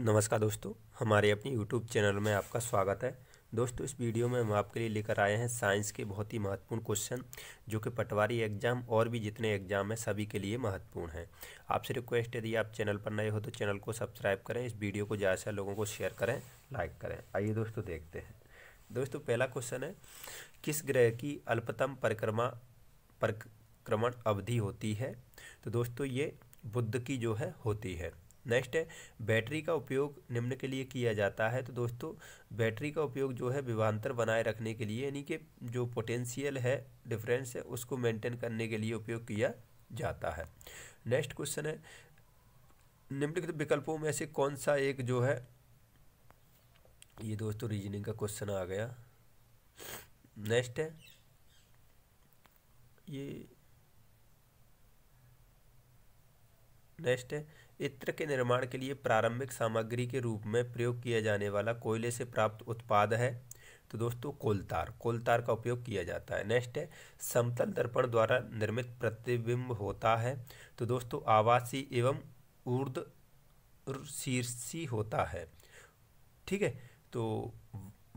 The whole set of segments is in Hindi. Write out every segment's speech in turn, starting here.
नमस्कार दोस्तों हमारे अपने यूट्यूब चैनल में आपका स्वागत है दोस्तों इस वीडियो में हम आपके लिए लेकर आए हैं साइंस के बहुत ही महत्वपूर्ण क्वेश्चन जो कि पटवारी एग्जाम और भी जितने एग्जाम हैं सभी के लिए महत्वपूर्ण हैं आपसे रिक्वेस्ट यदि आप चैनल पर नए हो तो चैनल को सब्सक्राइब करें इस वीडियो को ज़्यादा से लोगों को शेयर करें लाइक करें आइए दोस्तों देखते हैं दोस्तों पहला क्वेश्चन है किस ग्रह की अल्पतम परिक्रमा परिक्रमण अवधि होती है तो दोस्तों ये बुद्ध की जो है होती है नेक्स्ट है बैटरी का उपयोग निम्न के लिए किया जाता है तो दोस्तों बैटरी का उपयोग जो है विभांतर बनाए रखने के लिए यानी कि जो पोटेंशियल है डिफरेंस है उसको मेंटेन करने के लिए उपयोग किया जाता है नेक्स्ट क्वेश्चन है निम्नलिखित विकल्पों में से कौन सा एक जो है ये दोस्तों रीजनिंग का क्वेश्चन आ गया नेक्स्ट है ये नेक्स्ट है इत्र के निर्माण के लिए प्रारंभिक सामग्री के रूप में प्रयोग किया जाने वाला कोयले से प्राप्त उत्पाद है तो दोस्तों कोलतार कोलतार का उपयोग किया जाता है नेक्स्ट है समतल दर्पण द्वारा निर्मित प्रतिबिंब होता है तो दोस्तों आवासी एवं ऊर्द शीर्षी होता है ठीक है तो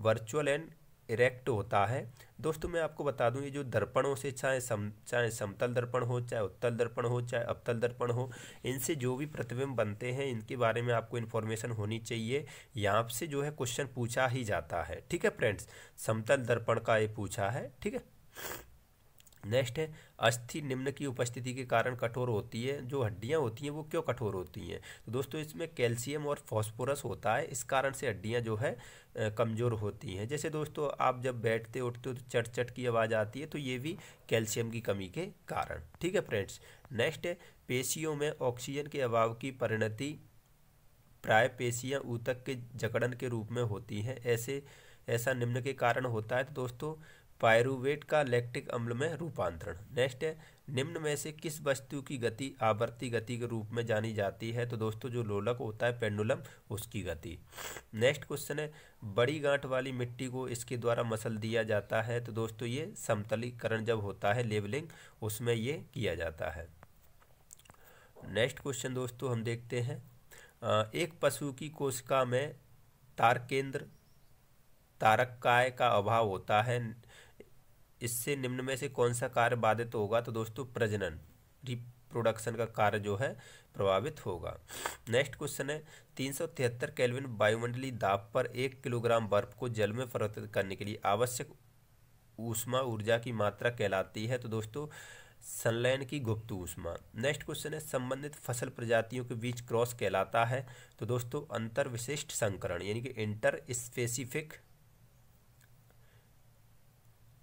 वर्चुअल एंड इरेक्ट होता है दोस्तों मैं आपको बता दूं ये जो दर्पणों से चाहे सम चाहे समतल दर्पण हो चाहे उत्तल दर्पण हो चाहे अवतल दर्पण हो इनसे जो भी प्रतिबिंब बनते हैं इनके बारे में आपको इन्फॉर्मेशन होनी चाहिए यहाँ से जो है क्वेश्चन पूछा ही जाता है ठीक है फ्रेंड्स समतल दर्पण का ये पूछा है ठीक है नेक्स्ट है अस्थि निम्न की उपस्थिति के कारण कठोर होती है जो हड्डियां होती हैं वो क्यों कठोर होती हैं तो दोस्तों इसमें कैल्शियम और फॉस्फोरस होता है इस कारण से हड्डियां जो है कमज़ोर होती हैं जैसे दोस्तों आप जब बैठते उठते हो तो चट चट की आवाज़ आती है तो ये भी कैल्शियम की कमी के कारण ठीक है फ्रेंड्स नेक्स्ट है पेशियों में ऑक्सीजन के अभाव की परिणति प्राय पेशियाँ ऊतक के जकड़न के रूप में होती हैं ऐसे ऐसा निम्न के कारण होता है तो दोस्तों पायरुवेट का लैक्टिक अम्ल में रूपांतरण नेक्स्ट है निम्न में से किस वस्तु की गति आवर्ती गति के रूप में जानी जाती है तो दोस्तों जो लोलक होता है पेंडुलम उसकी गति नेक्स्ट क्वेश्चन है बड़ी गांठ वाली मिट्टी को इसके द्वारा मसल दिया जाता है तो दोस्तों ये समतलीकरण जब होता है लेवलिंग उसमें ये किया जाता है नेक्स्ट क्वेश्चन दोस्तों हम देखते हैं एक पशु की कोशिका में तारकेंद्र तारक काय का अभाव होता है इससे निम्न में से कौन सा कार्य बाधित होगा तो दोस्तों प्रजनन रिप्रोडक्शन का कार्य जो है प्रभावित होगा नेक्स्ट क्वेश्चन है तीन सौ तिहत्तर कैलविन वायुमंडली दाब पर एक किलोग्राम बर्फ को जल में परिवर्तित करने के लिए आवश्यक ऊष्मा ऊर्जा की मात्रा कहलाती है तो दोस्तों सनलैन की गुप्त ऊष्मा नेक्स्ट क्वेश्चन है संबंधित फसल प्रजातियों के बीच क्रॉस कहलाता है तो दोस्तों अंतर विशिष्ट संकरण यानी कि इंटर स्पेसिफिक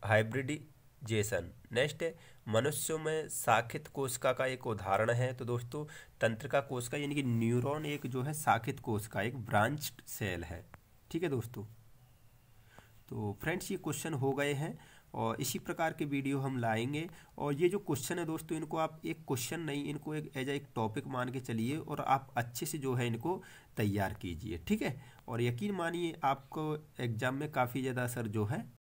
हाइब्रिडिजेशन नेक्स्ट है मनुष्यों में साखित कोशिका का एक उदाहरण है तो दोस्तों तंत्रिका कोशिका यानी कि न्यूरॉन एक जो है साखित कोशिका एक ब्रांच सेल है ठीक है दोस्तों तो फ्रेंड्स ये क्वेश्चन हो गए हैं और इसी प्रकार के वीडियो हम लाएंगे और ये जो क्वेश्चन है दोस्तों इनको आप एक क्वेश्चन नहीं इनको एक एज एक टॉपिक मान के चलिए और आप अच्छे से जो है इनको तैयार कीजिए ठीक है और यकीन मानिए आपको एग्ज़ाम में काफ़ी ज़्यादा असर जो है